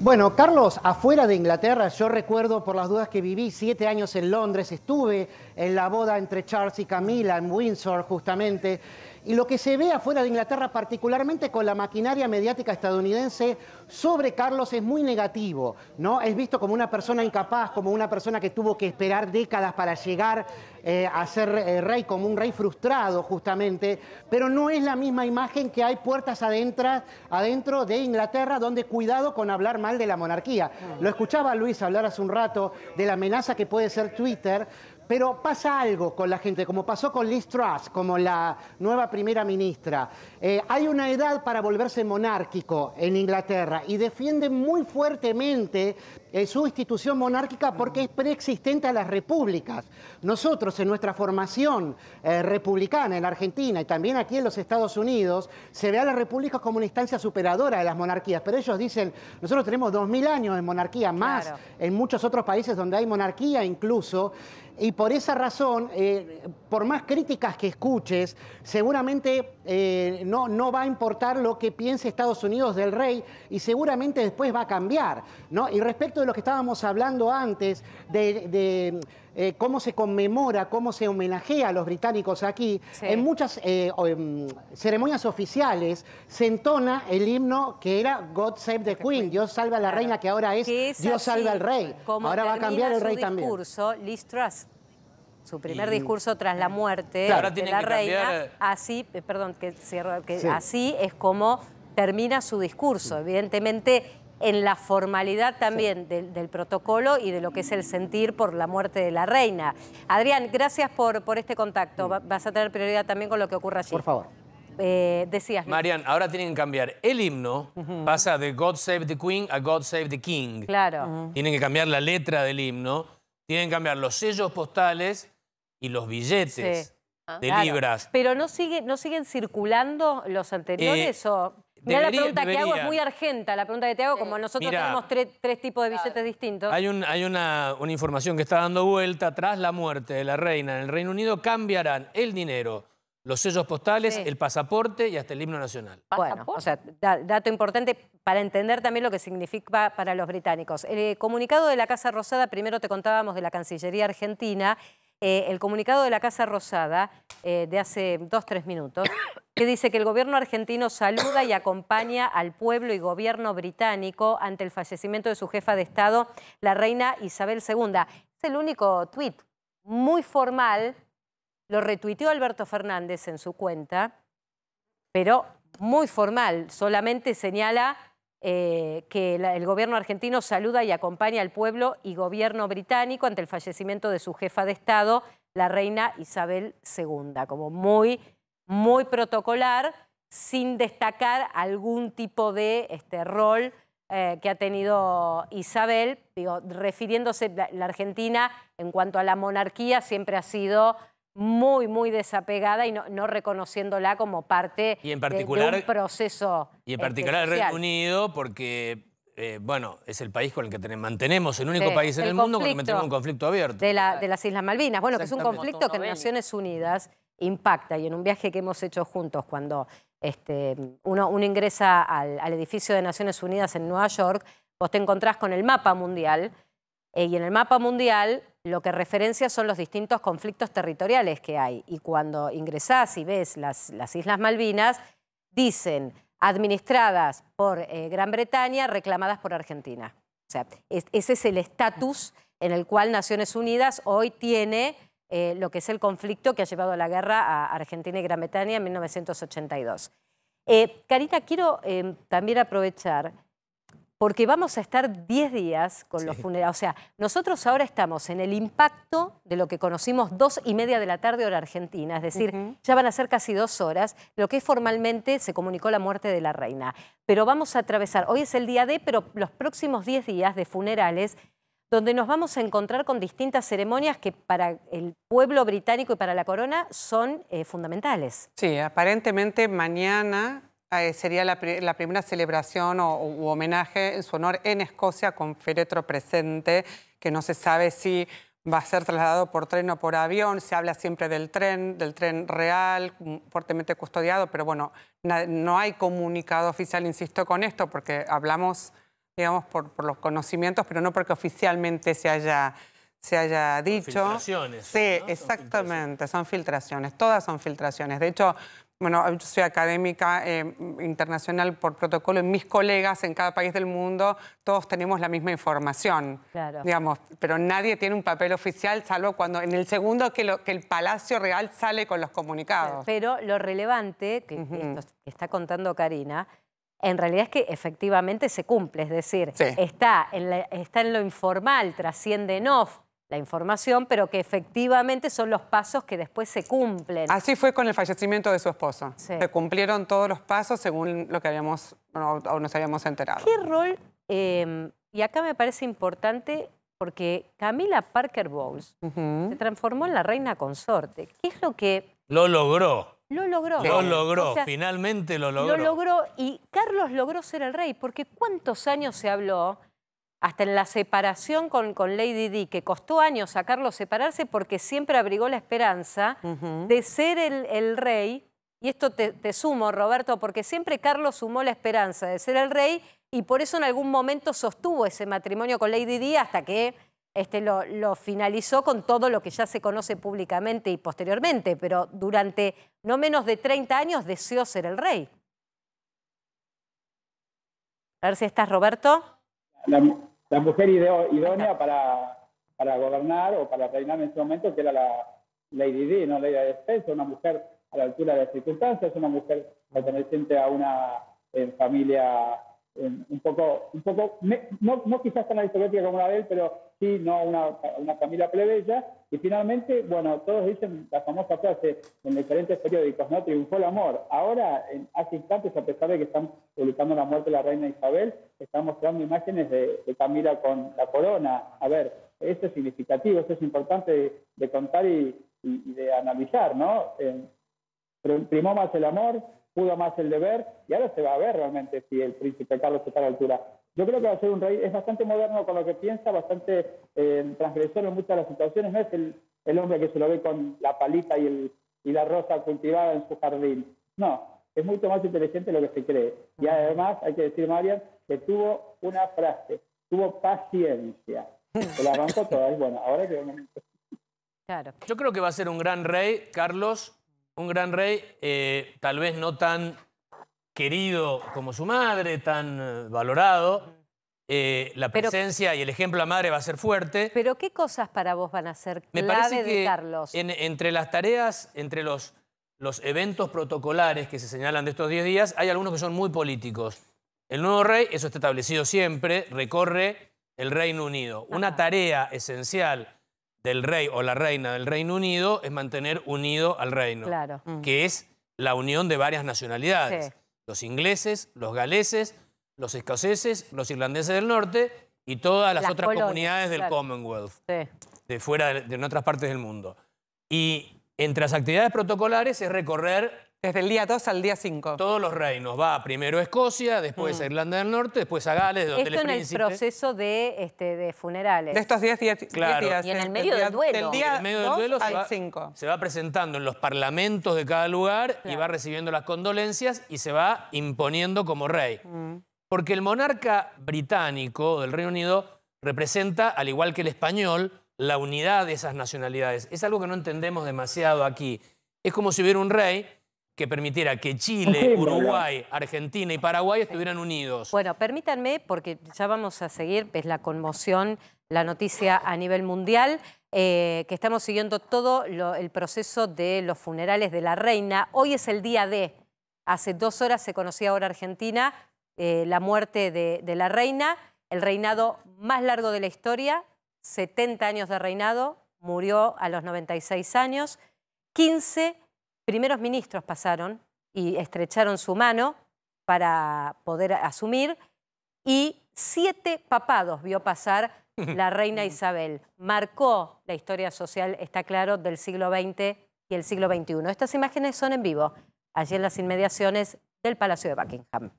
Bueno, Carlos, afuera de Inglaterra, yo recuerdo por las dudas que viví siete años en Londres, estuve en la boda entre Charles y Camila en Windsor justamente, y lo que se ve afuera de Inglaterra, particularmente con la maquinaria mediática estadounidense sobre Carlos, es muy negativo. ¿no? Es visto como una persona incapaz, como una persona que tuvo que esperar décadas para llegar eh, a ser eh, rey, como un rey frustrado justamente, pero no es la misma imagen que hay puertas adentro, adentro de Inglaterra, donde cuidado con hablar mal de la monarquía. Lo escuchaba Luis hablar hace un rato de la amenaza que puede ser Twitter, pero pasa algo con la gente, como pasó con Liz Truss, como la nueva primera ministra. Eh, hay una edad para volverse monárquico en Inglaterra y defiende muy fuertemente eh, su institución monárquica porque es preexistente a las repúblicas. Nosotros en nuestra formación eh, republicana en Argentina y también aquí en los Estados Unidos se ve a las repúblicas como una instancia superadora de las monarquías, pero ellos dicen, nosotros tenemos 2.000 años de monarquía, más en muchos otros países donde hay monarquía incluso. Y por esa razón, eh, por más críticas que escuches, seguramente eh, no, no, va a importar lo que piense Estados Unidos del rey y seguramente después va a cambiar. ¿no? Y respecto de lo que estábamos hablando antes, de, eh, cómo se conmemora, cómo se homenajea a los británicos aquí, en muchas em, ceremonias oficiales se entona el himno que era God Save the Queen, Dios salve a la reina, que ahora es, Dios salve al rey. ahora va a cambiar el rey discurso, también. Liz su primer discurso tras la muerte de la reina, eh. así, eh, perdón, que así es como termina su discurso. Evidentemente, en la formalidad también del, protocolo y de lo que es el sentir por la muerte de la reina. Adrián, gracias por, por este contacto. Vas a tener prioridad también con lo que ocurra allí. Por favor. Eh, decías. Marian, ahora tienen que cambiar el himno, pasa de God Save the Queen a God Save the King. Claro. Tienen que cambiar la letra del himno, tienen que cambiar los sellos postales y los billetes ah, de libras. Pero no, no siguen circulando los anteriores Mirá eh, la pregunta que hago es muy argenta, la pregunta que te hago, como nosotros tenemos tres, tipos de billetes distintos. Hay, un, hay una, información que está dando vuelta, tras la muerte de la reina en el Reino Unido cambiarán el dinero los sellos postales, el pasaporte y hasta el himno nacional. Bueno, o sea, dato importante para entender también lo que significa para los británicos. El eh, comunicado de la Casa Rosada, primero te contábamos de la Cancillería Argentina, eh, el comunicado de la Casa Rosada eh, de hace dos, tres minutos, que dice que el gobierno argentino saluda y acompaña al pueblo y gobierno británico ante el fallecimiento de su jefa de Estado, la reina Isabel II. Es el único tuit muy formal, lo retuiteó Alberto Fernández en su cuenta, pero muy formal, solamente señala eh, que el gobierno argentino saluda y acompaña al pueblo y gobierno británico ante el fallecimiento de su jefa de Estado, la reina Isabel II, como muy, muy protocolar, sin destacar algún tipo de este, rol eh, que ha tenido Isabel, refiriéndose, a la Argentina en cuanto a la monarquía siempre ha sido muy, muy desapegada y no, reconociéndola como parte y de, un proceso. Y en particular el Reino Unido, porque, eh, bueno, es el país con el que tenemos, mantenemos, el único país en el, mundo con el que mantenemos un conflicto abierto. De, las Islas Malvinas, bueno, que es un conflicto que en Naciones Unidas impacta y en un viaje que hemos hecho juntos cuando este, uno, ingresa al, edificio de Naciones Unidas en Nueva York, vos te encontrás con el mapa mundial eh, y en el mapa mundial lo que referencia son los distintos conflictos territoriales que hay. Y cuando ingresás y ves las, Islas Malvinas, dicen administradas por eh, Gran Bretaña, reclamadas por Argentina. O sea, ese es el estatus en el cual Naciones Unidas hoy tiene eh, lo que es el conflicto que ha llevado a la guerra a Argentina y Gran Bretaña en 1982. Eh, Karina, quiero también aprovechar porque vamos a estar 10 días con los funerales. O sea, nosotros ahora estamos en el impacto de lo que conocimos dos y media de la tarde hora argentina, es decir, ya van a ser casi dos horas, lo que formalmente se comunicó la muerte de la reina. Pero vamos a atravesar, hoy es el día D, pero los próximos 10 días de funerales donde nos vamos a encontrar con distintas ceremonias que para el pueblo británico y para la corona son eh, fundamentales. Sí, aparentemente mañana Ah, eh, sería la, primera celebración o, homenaje en su honor en Escocia con féretro presente, que no se sabe si va a ser trasladado por tren o por avión. Se habla siempre del tren, del tren real, mm, fuertemente custodiado, pero bueno, no hay comunicado oficial, insisto, con esto, porque hablamos, digamos, por, los conocimientos, pero no porque oficialmente se haya se haya dicho. Filtraciones. Sí, exactamente, son filtraciones. son filtraciones, todas son filtraciones. De hecho, bueno, yo soy académica eh, internacional por protocolo, y mis colegas en cada país del mundo, todos tenemos la misma información, claro. digamos, pero nadie tiene un papel oficial, salvo cuando en el segundo que, el Palacio Real sale con los comunicados. Pero, lo relevante, que, esto está contando Karina, en realidad es que efectivamente se cumple, es decir, está, está en lo informal, trasciende en off, la información, pero que efectivamente son los pasos que después se cumplen. Así fue con el fallecimiento de su esposo. Se cumplieron todos los pasos según lo que habíamos o, nos habíamos enterado. ¿Qué rol? Em, y acá me parece importante porque Camila Parker Bowles se transformó en la reina consorte. ¿Qué es lo que... Lo logró. Lo logró. Lo logró, finalmente lo logró. Lo logró y Carlos logró ser el rey, porque cuántos años se habló hasta en la separación con, Lady Di, que costó años a Carlos separarse porque siempre abrigó la esperanza de ser el, rey, y esto te, sumo, Roberto, porque siempre Carlos sumó la esperanza de ser el rey y por eso en algún momento sostuvo ese matrimonio con Lady D hasta que este, lo, lo finalizó con todo lo que ya se conoce públicamente y posteriormente, pero durante no menos de 30 años deseó ser el rey. A ver si estás, Roberto la, mujer idónea para, para gobernar o para reinar en ese momento, que era la Lady D, no Lady de una mujer a la altura de las circunstancias, una mujer perteneciente a una eh, familia un poco, un poco no, no, quizás tan aristocrática como la de pero sí, no una, una Camila plebeya. Y finalmente, bueno, todos dicen la famosa frase en diferentes periódicos, ¿no? Triunfó el amor. Ahora, hace instantes, a pesar de que están publicando la muerte de la reina Isabel, están mostrando imágenes de, Camila con la corona. A ver, eso es significativo, eso es importante de, contar y, de analizar, ¿no? Eh, primó más el amor, pudo más el deber y ahora se va a ver realmente si el príncipe Carlos está a la altura. Yo creo que va a ser un rey, es bastante moderno con lo que piensa, bastante eh, transgresor en muchas de las situaciones, no es el, hombre que se lo ve con la palita y, el, y la rosa cultivada en su jardín. No, es mucho más inteligente lo que se cree. Y además, hay que decir, Marian, que tuvo una frase, tuvo paciencia. Se la arrancó toda, es bueno, ahora que... Claro. Yo creo que va a ser un gran rey, Carlos, un gran rey, eh, tal vez no tan querido como su madre, tan eh, valorado. Eh, la presencia y el ejemplo la madre va a ser fuerte. Pero ¿qué cosas para vos van a ser clave Me parece que entre las tareas, entre los, los eventos protocolares que se señalan de estos 10 días, hay algunos que son muy políticos. El nuevo rey, eso está establecido siempre, recorre el Reino Unido. Una tarea esencial del rey o la reina del Reino Unido es mantener unido al reino, mm. que es la unión de varias nacionalidades. Los ingleses, los galeses, los escoceses, los irlandeses del norte y todas las, otras comunidades del Commonwealth, de fuera de, en otras partes del mundo. Y entre las actividades protocolares es recorrer desde el día 2 al día 5. Todos los reinos. Va primero a Escocia, después mm. a Irlanda del Norte, después a Gales, donde Esto en el proceso de, este, de funerales. De estos 10 días, claro. Y eh, en el medio del, duelo. en el medio del duelo se, va, se va presentando en los parlamentos de cada lugar y va recibiendo las condolencias y se va imponiendo como rey. Mm. Porque el monarca británico del Reino Unido representa, al igual que el español, la unidad de esas nacionalidades. Es algo que no entendemos demasiado aquí. Es como si hubiera un rey que permitiera que Chile, Uruguay, Argentina y Paraguay estuvieran unidos. Bueno, permítanme, porque ya vamos a seguir, es la conmoción, la noticia a nivel mundial, eh, que estamos siguiendo todo el proceso de los funerales de la reina. Hoy es el día de, hace dos horas se conocía ahora Argentina, eh, la muerte de, de la reina, el reinado más largo de la historia, 70 años de reinado, murió a los 96 años, 15 primeros ministros pasaron y estrecharon su mano para poder asumir y siete papados vio pasar la reina Isabel. Marcó la historia social, está claro, del siglo XX y el siglo XXI. Estas imágenes son en vivo, allí en las inmediaciones del Palacio de Buckingham.